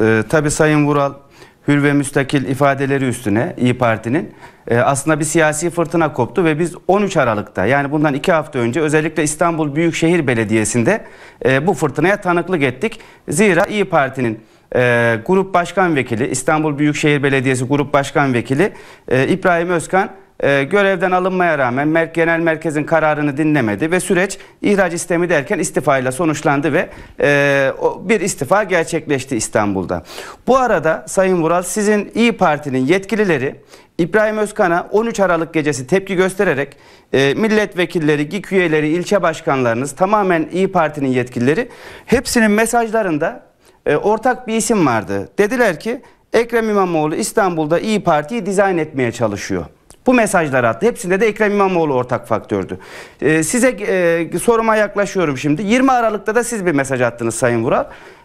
E, tabii Sayın Vural hür ve müstakil ifadeleri üstüne İyi Parti'nin e, aslında bir siyasi fırtına koptu ve biz 13 Aralık'ta yani bundan 2 hafta önce özellikle İstanbul Büyükşehir Belediyesi'nde e, bu fırtınaya tanıklık ettik. Zira İyi Parti'nin e, Grup Başkan Vekili İstanbul Büyükşehir Belediyesi Grup Başkan Vekili e, İbrahim Özkan e, görevden alınmaya rağmen mer genel merkezin kararını dinlemedi ve süreç ihraç istemi derken istifa ile sonuçlandı ve e, bir istifa gerçekleşti İstanbul'da. Bu arada Sayın Vural sizin İyi Parti'nin yetkilileri İbrahim Özkan'a 13 Aralık gecesi tepki göstererek e, milletvekilleri, GİK üyeleri, ilçe başkanlarınız tamamen İyi Parti'nin yetkilileri hepsinin mesajlarında e, ortak bir isim vardı. Dediler ki Ekrem İmamoğlu İstanbul'da İyi Parti'yi dizayn etmeye çalışıyor. Bu mesajlar attı. Hepsinde de Ekrem İmamoğlu ortak faktördü. Ee, size e, soruma yaklaşıyorum şimdi. 20 Aralık'ta da siz bir mesaj attınız Sayın Vural.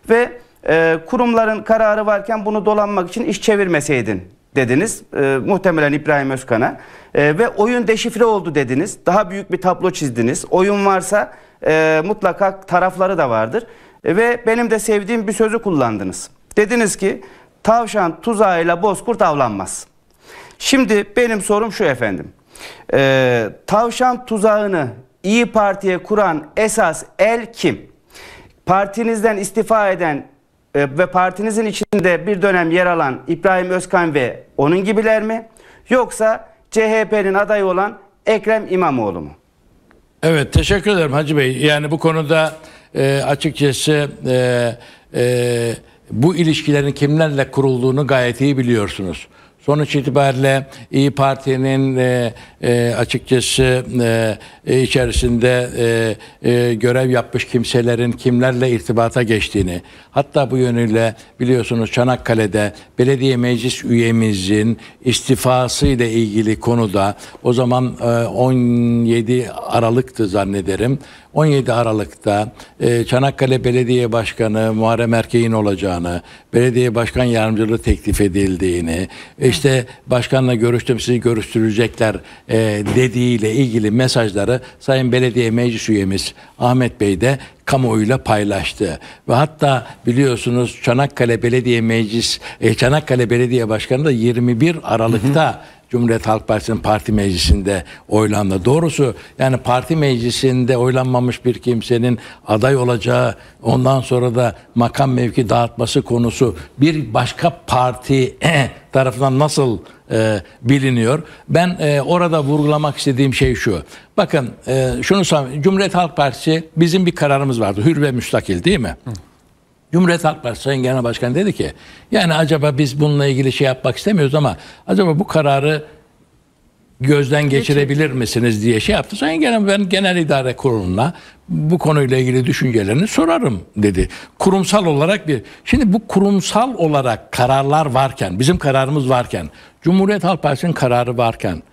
Ve e, kurumların kararı varken bunu dolanmak için iş çevirmeseydin dediniz. E, muhtemelen İbrahim Özkan'a. E, ve oyun deşifre oldu dediniz. Daha büyük bir tablo çizdiniz. Oyun varsa e, mutlaka tarafları da vardır. E, ve benim de sevdiğim bir sözü kullandınız. Dediniz ki tavşan tuzağıyla bozkurt avlanmaz. Şimdi benim sorum şu efendim. Ee, tavşan tuzağını İyi Parti'ye kuran esas el kim? Partinizden istifa eden e, ve partinizin içinde bir dönem yer alan İbrahim Özkan ve onun gibiler mi? Yoksa CHP'nin adayı olan Ekrem İmamoğlu mu? Evet teşekkür ederim Hacı Bey. Yani bu konuda e, açıkçası e, e, bu ilişkilerin kimlerle kurulduğunu gayet iyi biliyorsunuz. Sonuç itibariyle İyi Parti'nin e, e, açıkçası e, e, içerisinde e, e, görev yapmış kimselerin kimlerle irtibata geçtiğini, hatta bu yönüyle biliyorsunuz Çanakkale'de belediye meclis üyemizin istifası ile ilgili konuda o zaman e, 17 Aralık'tı zannederim. 17 Aralık'ta e, Çanakkale Belediye Başkanı Muharrem Erkeğin olacağını, belediye başkan yardımcılığı teklif edildiğini, e, işte başkanla görüştüm sizi görüştürecekler e, dediğiyle ilgili mesajları Sayın Belediye Meclis Üyemiz Ahmet Bey de kamuoyuyla paylaştı. Ve hatta biliyorsunuz Çanakkale Belediye Meclis e, Çanakkale Belediye Başkanı da 21 Aralık'ta hı hı Cumhuriyet Halk Partisi'nin parti meclisinde oylandı. Doğrusu yani parti meclisinde oylanmamış bir kimsenin aday olacağı ondan sonra da makam mevki dağıtması konusu bir başka parti eh, tarafından nasıl e, biliniyor. Ben e, orada vurgulamak istediğim şey şu. Bakın e, şunu Cumhuriyet Halk Partisi bizim bir kararımız vardı. Hür ve müstakil değil mi? Hı. Cumhuriyet Halk Partisi Sayın Genel Başkan dedi ki yani acaba biz bununla ilgili şey yapmak istemiyoruz ama acaba bu kararı gözden geçirebilir misiniz diye şey yaptı. Sayın Genel ben Genel İdare Kurulu'na bu konuyla ilgili düşüncelerini sorarım dedi. Kurumsal olarak bir şimdi bu kurumsal olarak kararlar varken bizim kararımız varken Cumhuriyet Halk Partisi'nin kararı varken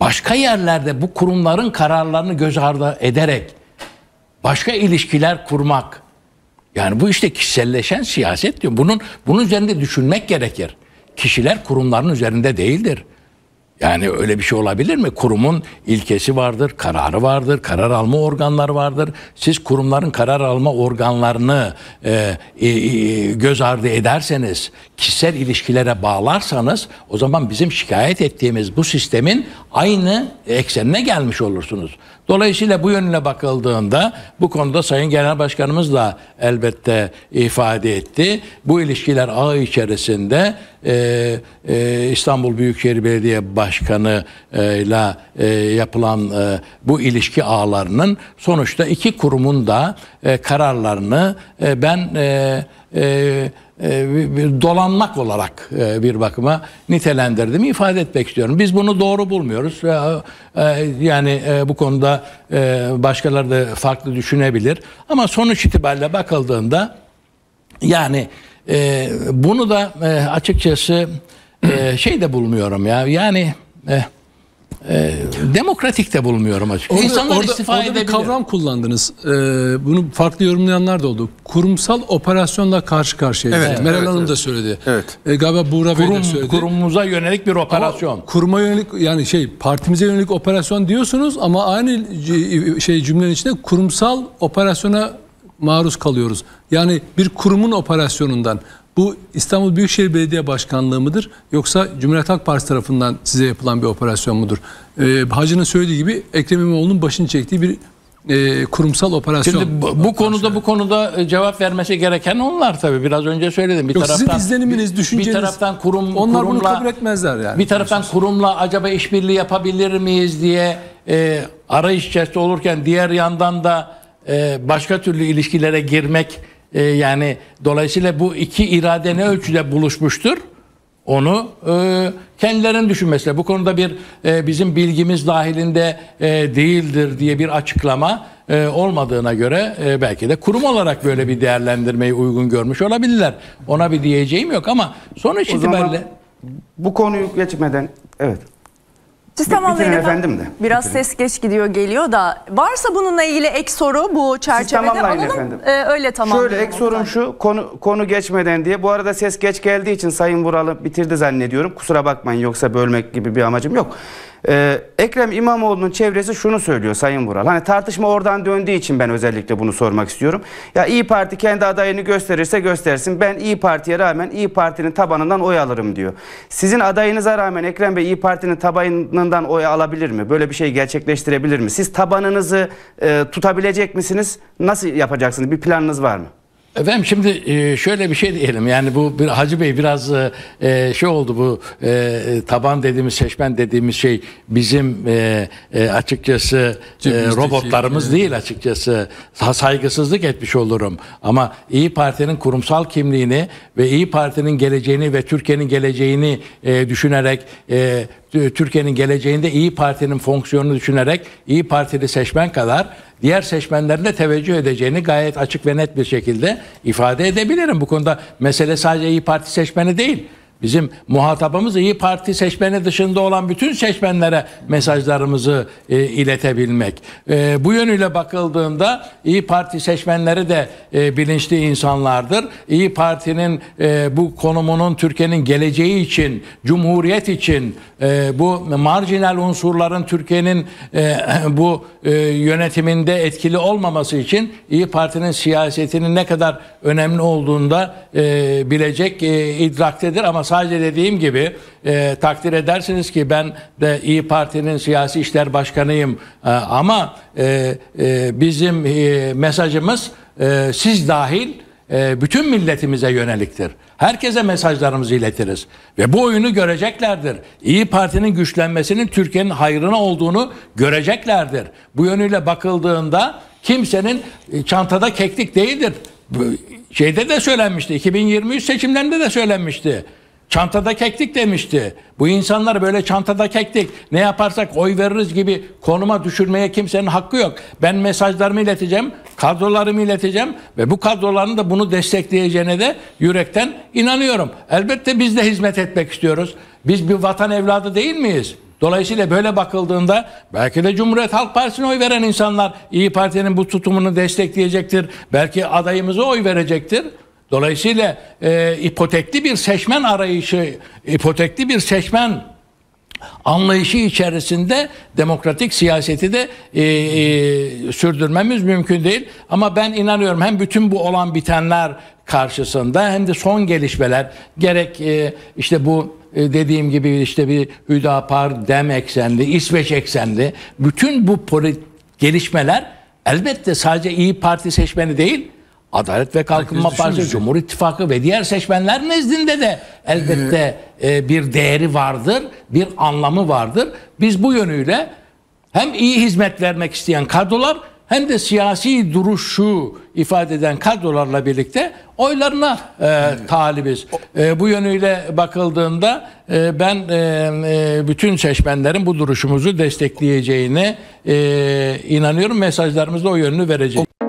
başka yerlerde bu kurumların kararlarını göz ardı ederek başka ilişkiler kurmak yani bu işte kişiselleşen siyaset diyor. Bunun bunun üzerinde düşünmek gerekir. Kişiler kurumların üzerinde değildir. Yani öyle bir şey olabilir mi? Kurumun ilkesi vardır, kararı vardır, karar alma organları vardır. Siz kurumların karar alma organlarını e, e, e, göz ardı ederseniz, kişisel ilişkilere bağlarsanız o zaman bizim şikayet ettiğimiz bu sistemin aynı eksenine gelmiş olursunuz. Dolayısıyla bu yönüne bakıldığında bu konuda Sayın Genel Başkanımız da elbette ifade etti. Bu ilişkiler ağı içerisinde e, e, İstanbul Büyükşehir Belediye Başkanı ile e, yapılan e, bu ilişki ağlarının sonuçta iki kurumun da e, kararlarını e, ben e, e, e bir dolanmak olarak e, bir bakıma nitelendirdim ifade etmek istiyorum. Biz bunu doğru bulmuyoruz. E, yani bu konuda başkaları da farklı düşünebilir. Ama sonuç itibariyle bakıldığında yani e, bunu da e, açıkçası e, şey de bulmuyorum ya. Yani e, e, demokratik de bulmuyorum açıkçası. Orada, İnsanlar orada, istifa orada edebilir. bir kavram kullandınız. Ee, bunu farklı yorumlayanlar da oldu. Kurumsal operasyonla karşı karşıya. Evet, evet, Meral evet, Hanım evet. da söyledi. Evet. Ee, galiba Buğra Kurum, Bey de söyledi. Kurumumuza yönelik bir operasyon. Ama kuruma yönelik yani şey partimize yönelik operasyon diyorsunuz ama aynı şey cümlenin içinde kurumsal operasyona maruz kalıyoruz. Yani bir kurumun operasyonundan bu İstanbul Büyükşehir Belediye Başkanlığı mıdır yoksa Cumhuriyet Halk Partisi tarafından size yapılan bir operasyon mudur? Ee, Hacı'nın söylediği gibi Ekrem İmamoğlu'nun başını çektiği bir e, kurumsal operasyon. Şimdi bu, bu konuda bu konuda e, cevap vermesi gereken onlar tabii. Biraz önce söyledim. Bir Yok, taraftan sizin izleniminiz, düşünceniz. Bir taraftan kurum onlar kurumla, bunu kabul etmezler yani. Bir taraftan kurumla acaba işbirliği yapabilir miyiz diye e, arayış içerisinde olurken diğer yandan da e, başka türlü ilişkilere girmek e, yani dolayısıyla bu iki irade ne ölçüde buluşmuştur? Onu e, kendilerinin düşünmesi. Bu konuda bir e, bizim bilgimiz dahilinde e, değildir diye bir açıklama e, olmadığına göre e, belki de kurum olarak böyle bir değerlendirmeyi uygun görmüş olabilirler. Ona bir diyeceğim yok ama sonuç o itibariyle... Bu konuyu geçmeden, evet. Siz tamamlayın efendim de. Biraz bitirin. ses geç gidiyor geliyor da varsa bununla ilgili ek soru bu çerçevede Siz alalım. Efendim. E, öyle tamam. Şöyle ek sorum şu konu konu geçmeden diye. Bu arada ses geç geldiği için Sayın Vural'ı bitirdi zannediyorum. Kusura bakmayın yoksa bölmek gibi bir amacım yok. Ee, Ekrem İmamoğlu'nun çevresi şunu söylüyor Sayın Vural. Hani tartışma oradan döndüğü için ben özellikle bunu sormak istiyorum. Ya İyi Parti kendi adayını gösterirse göstersin. Ben İyi Parti'ye rağmen İyi Parti'nin tabanından oy alırım diyor. Sizin adayınıza rağmen Ekrem Bey İyi Parti'nin tabanından oy alabilir mi? Böyle bir şey gerçekleştirebilir mi? Siz tabanınızı e, tutabilecek misiniz? Nasıl yapacaksınız? Bir planınız var mı? Efendim şimdi e, şöyle bir şey diyelim yani bu bir Hacı Bey biraz e, e, şey oldu bu taban dediğimiz seçmen dediğimiz şey bizim açıkçası Cebimizdeki, şey- robotlarımız değil açıkçası saygısızlık etmiş olurum ama İyi Parti'nin kurumsal kimliğini ve İyi Parti'nin geleceğini ve Türkiye'nin geleceğini düşünerek Türkiye'nin geleceğinde İyi Parti'nin fonksiyonunu düşünerek İyi Partili seçmen kadar diğer seçmenlerine teveccüh edeceğini gayet açık ve net bir şekilde ifade edebilirim. Bu konuda mesele sadece İyi Parti seçmeni değil. Bizim muhatabımız iyi Parti seçmeni dışında olan bütün seçmenlere mesajlarımızı e, iletebilmek. E, bu yönüyle bakıldığında iyi Parti seçmenleri de e, bilinçli insanlardır. İyi Parti'nin e, bu konumunun Türkiye'nin geleceği için, Cumhuriyet için e, bu marjinal unsurların Türkiye'nin e, bu e, yönetiminde etkili olmaması için iyi Parti'nin siyasetinin ne kadar önemli olduğunda e, bilecek e, idraktedir ama sadece dediğim gibi e, takdir edersiniz ki ben de İyi Parti'nin siyasi işler başkanıyım e, ama e, e, bizim e, mesajımız e, siz dahil e, bütün milletimize yöneliktir. Herkese mesajlarımızı iletiriz. Ve bu oyunu göreceklerdir. İyi Parti'nin güçlenmesinin Türkiye'nin hayrına olduğunu göreceklerdir. Bu yönüyle bakıldığında kimsenin e, çantada keklik değildir. Şeyde de söylenmişti. 2023 seçimlerinde de söylenmişti. Çantada kektik demişti. Bu insanlar böyle çantada kektik. ne yaparsak oy veririz gibi konuma düşürmeye kimsenin hakkı yok. Ben mesajlarımı ileteceğim, kadrolarımı ileteceğim ve bu kadroların da bunu destekleyeceğine de yürekten inanıyorum. Elbette biz de hizmet etmek istiyoruz. Biz bir vatan evladı değil miyiz? Dolayısıyla böyle bakıldığında belki de Cumhuriyet Halk Partisi'ne oy veren insanlar İyi Parti'nin bu tutumunu destekleyecektir. Belki adayımıza oy verecektir. Dolayısıyla e, ipotekli bir seçmen arayışı, ipotekli bir seçmen anlayışı içerisinde demokratik siyaseti de e, e, sürdürmemiz mümkün değil. Ama ben inanıyorum hem bütün bu olan bitenler karşısında hem de son gelişmeler gerek e, işte bu e, dediğim gibi işte bir Hüdapar, Dem eksenli, İsveç eksenli bütün bu polit gelişmeler elbette sadece İyi Parti seçmeni değil Adalet ve Kalkınma Partisi, Cumhur İttifakı ve diğer seçmenler nezdinde de elbette ee, e, bir değeri vardır, bir anlamı vardır. Biz bu yönüyle hem iyi hizmet vermek isteyen kadrolar hem de siyasi duruşu ifade eden kadrolarla birlikte oylarına e, talibiz. E, bu yönüyle bakıldığında e, ben e, e, bütün seçmenlerin bu duruşumuzu destekleyeceğine e, inanıyorum. Mesajlarımızda o yönünü verecek.